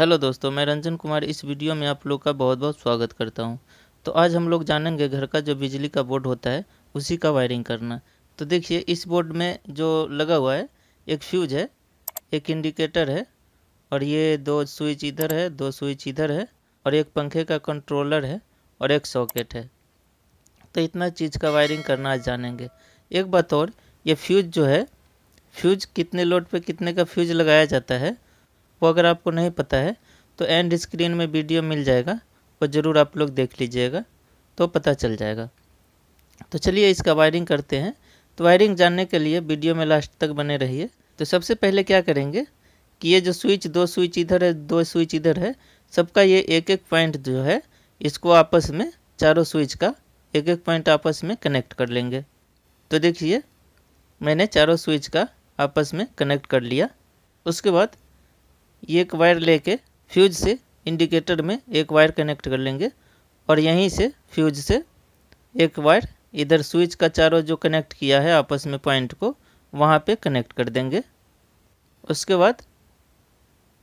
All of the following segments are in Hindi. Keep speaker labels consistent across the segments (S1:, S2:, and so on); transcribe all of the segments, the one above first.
S1: हेलो दोस्तों मैं रंजन कुमार इस वीडियो में आप लोग का बहुत बहुत स्वागत करता हूं तो आज हम लोग जानेंगे घर का जो बिजली का बोर्ड होता है उसी का वायरिंग करना तो देखिए इस बोर्ड में जो लगा हुआ है एक फ्यूज है एक इंडिकेटर है और ये दो स्विच इधर है दो स्विच इधर है और एक पंखे का कंट्रोलर है और एक सॉकेट है तो इतना चीज़ का वायरिंग करना आज जानेंगे एक बात और ये फ्यूज जो है फ्यूज कितने लोड पर कितने का फ्यूज लगाया जाता है वो अगर आपको नहीं पता है तो एंड स्क्रीन में वीडियो मिल जाएगा वो ज़रूर आप लोग देख लीजिएगा तो पता चल जाएगा तो चलिए इसका वायरिंग करते हैं तो वायरिंग जानने के लिए वीडियो में लास्ट तक बने रहिए तो सबसे पहले क्या करेंगे कि ये जो स्विच दो स्विच इधर है दो स्विच इधर है सबका ये एक एक पॉइंट जो है इसको आपस में चारों स्विच का एक एक पॉइंट आपस में कनेक्ट कर लेंगे तो देखिए मैंने चारों स्विच का आपस में कनेक्ट कर लिया उसके बाद ये एक वायर लेके फ्यूज से इंडिकेटर में एक वायर कनेक्ट कर लेंगे और यहीं से फ्यूज से एक वायर इधर स्विच का चारों जो कनेक्ट किया है आपस में पॉइंट को वहाँ पे कनेक्ट कर देंगे उसके बाद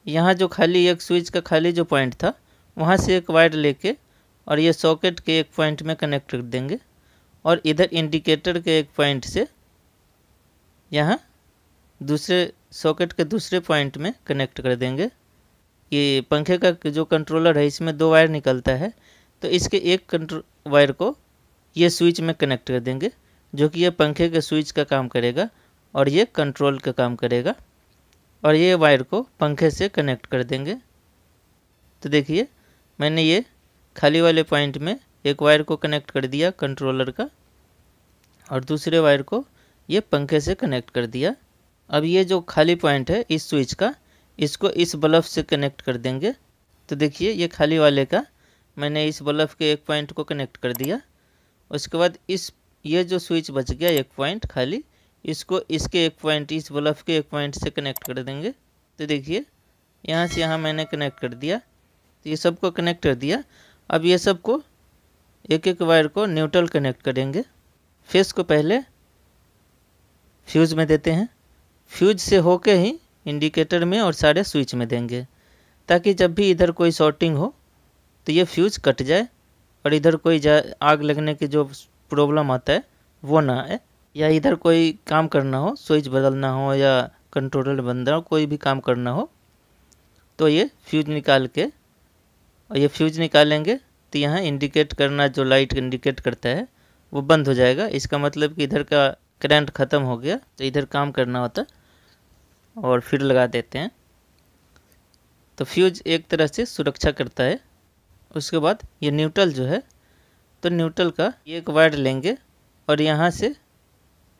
S1: यहाँ जो खाली एक स्विच का खाली जो पॉइंट था वहाँ से एक वायर लेके और ये सॉकेट के एक पॉइंट में कनेक्ट कर देंगे और इधर इंडिकेटर के एक पॉइंट से यहाँ दूसरे सॉकेट के दूसरे पॉइंट में कनेक्ट कर देंगे ये पंखे का जो कंट्रोलर है इसमें दो वायर निकलता है तो इसके एक कंट्रो वायर को ये स्विच में कनेक्ट कर देंगे जो कि ये पंखे के स्विच का काम करेगा और ये कंट्रोल का काम करेगा और ये वायर को पंखे से कनेक्ट कर देंगे तो देखिए मैंने ये खाली वाले पॉइंट में एक वायर को कनेक्ट कर दिया कंट्रोलर का और दूसरे वायर को ये पंखे से कनेक्ट कर दिया अब ये जो खाली पॉइंट है इस स्विच का इसको इस बल्ब से कनेक्ट कर देंगे तो देखिए ये खाली वाले का मैंने इस बल्ब के एक पॉइंट को कनेक्ट कर दिया उसके बाद इस ये जो स्विच बच गया एक पॉइंट खाली इसको इसके एक पॉइंट इस बल्ब के एक पॉइंट से कनेक्ट कर देंगे तो देखिए यहाँ से यहाँ मैंने कनेक्ट कर दिया तो ये सबको कनेक्ट कर दिया अब ये सबको एक एक वायर को न्यूट्रल कनेक्ट करेंगे फेस को पहले फ्यूज़ में देते हैं फ्यूज से होके ही इंडिकेटर में और सारे स्विच में देंगे ताकि जब भी इधर कोई शॉर्टिंग हो तो ये फ्यूज कट जाए और इधर कोई जा आग लगने की जो प्रॉब्लम आता है वो ना आए या इधर कोई काम करना हो स्विच बदलना हो या कंट्रोलर बदलना हो कोई भी काम करना हो तो ये फ्यूज निकाल के और ये फ्यूज निकालेंगे तो यहाँ इंडिकेट करना जो लाइट इंडिकेट करता है वो बंद हो जाएगा इसका मतलब कि इधर का करंट ख़त्म हो गया तो इधर काम करना होता और फिर लगा देते हैं तो फ्यूज एक तरह से सुरक्षा करता है उसके बाद ये न्यूट्रल जो है तो न्यूट्रल का एक वायर लेंगे और यहाँ से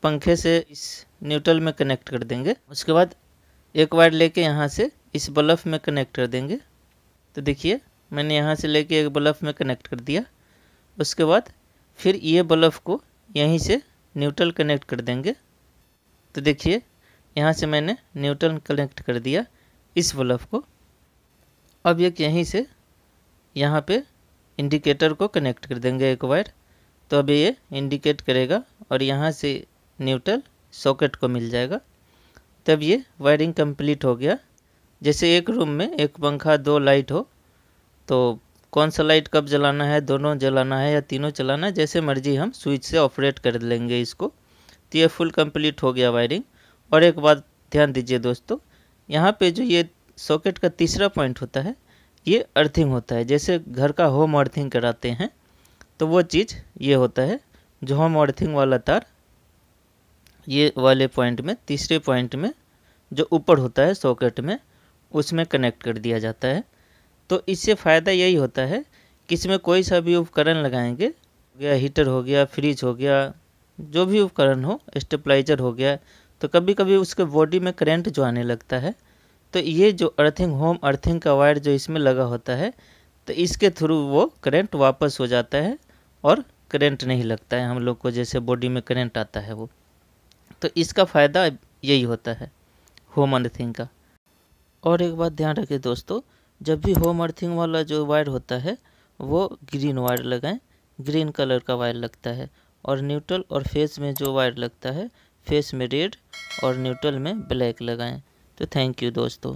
S1: पंखे से इस न्यूट्रल में कनेक्ट कर देंगे उसके बाद एक वायर लेके यहाँ से इस बल्ब में कनेक्ट कर देंगे तो देखिए मैंने यहाँ से लेके एक बल्ब में कनेक्ट कर दिया उसके बाद फिर ये बल्ब को यहीं से न्यूट्रल कनेक्ट कर देंगे तो देखिए यहाँ से मैंने न्यूट्रल कनेक्ट कर दिया इस बल्ब को अब एक यहीं से यहाँ पे इंडिकेटर को कनेक्ट कर देंगे एक वायर तो अब ये इंडिकेट करेगा और यहाँ से न्यूट्रल सॉकेट को मिल जाएगा तब ये वायरिंग कंप्लीट हो गया जैसे एक रूम में एक पंखा दो लाइट हो तो कौन सा लाइट कब जलाना है दोनों जलाना है या तीनों चलाना है जैसे मर्जी हम स्विच से ऑपरेट कर लेंगे इसको तो ये फुल कंप्लीट हो गया वायरिंग और एक बात ध्यान दीजिए दोस्तों यहाँ पे जो ये सॉकेट का तीसरा पॉइंट होता है ये अर्थिंग होता है जैसे घर का होम अर्थिंग कराते हैं तो वो चीज़ ये होता है जो होम अर्थिंग वाला तार ये वाले पॉइंट में तीसरे पॉइंट में जो ऊपर होता है सॉकेट में उसमें कनेक्ट कर दिया जाता है तो इससे फ़ायदा यही होता है कि इसमें कोई सा भी उपकरण लगाएंगे या हीटर हो गया फ्रिज हो गया जो भी उपकरण हो स्टेपलाइजर हो गया तो कभी कभी उसके बॉडी में करंट जो आने लगता है तो ये जो अर्थिंग होम अर्थिंग का वायर जो इसमें लगा होता है तो इसके थ्रू वो करंट वापस हो जाता है और करंट नहीं लगता है हम लोग को जैसे बॉडी में करंट आता है वो तो इसका फ़ायदा यही होता है होम अर्थिंग का और एक बात ध्यान रखें दोस्तों जब भी होम अर्थिंग वाला जो वायर होता है वो ग्रीन वायर लगाएं ग्रीन कलर का वायर लगता है और न्यूट्रल और फेस में जो वायर लगता है फेस में रेड और न्यूट्रल में ब्लैक लगाएं तो थैंक यू दोस्तों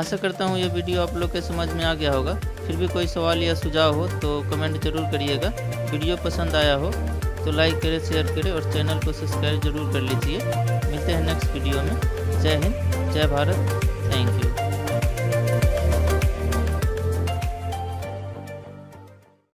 S1: आशा करता हूँ ये वीडियो आप लोग के समझ में आ गया होगा फिर भी कोई सवाल या सुझाव हो तो कमेंट जरूर करिएगा वीडियो पसंद आया हो तो लाइक करें शेयर करें और चैनल को सब्सक्राइब जरूर कर लीजिए मिलते हैं नेक्स्ट वीडियो में जय हिंद जय भारत थैंक यू